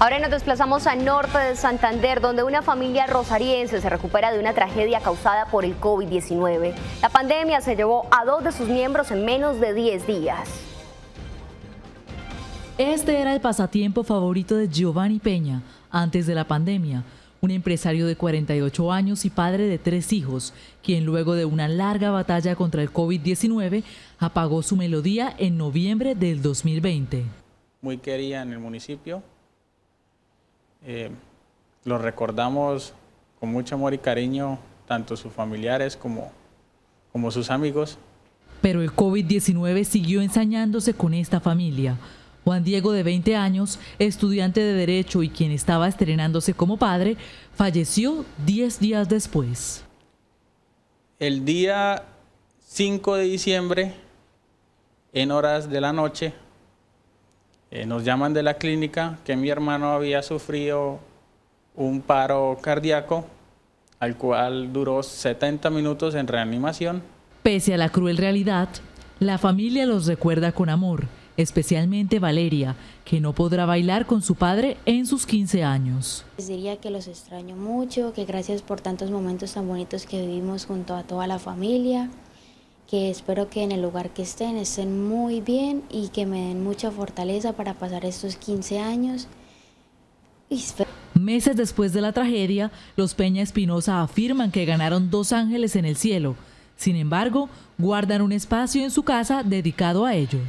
Ahora nos desplazamos al norte de Santander, donde una familia rosariense se recupera de una tragedia causada por el COVID-19. La pandemia se llevó a dos de sus miembros en menos de 10 días. Este era el pasatiempo favorito de Giovanni Peña antes de la pandemia, un empresario de 48 años y padre de tres hijos, quien luego de una larga batalla contra el COVID-19 apagó su melodía en noviembre del 2020. Muy querida en el municipio, eh, lo recordamos con mucho amor y cariño, tanto sus familiares como, como sus amigos. Pero el COVID-19 siguió ensañándose con esta familia. Juan Diego, de 20 años, estudiante de Derecho y quien estaba estrenándose como padre, falleció 10 días después. El día 5 de diciembre, en horas de la noche, eh, nos llaman de la clínica que mi hermano había sufrido un paro cardíaco, al cual duró 70 minutos en reanimación. Pese a la cruel realidad, la familia los recuerda con amor, especialmente Valeria, que no podrá bailar con su padre en sus 15 años. Les diría que los extraño mucho, que gracias por tantos momentos tan bonitos que vivimos junto a toda la familia que espero que en el lugar que estén estén muy bien y que me den mucha fortaleza para pasar estos 15 años. Meses después de la tragedia, los Peña Espinosa afirman que ganaron dos ángeles en el cielo. Sin embargo, guardan un espacio en su casa dedicado a ellos.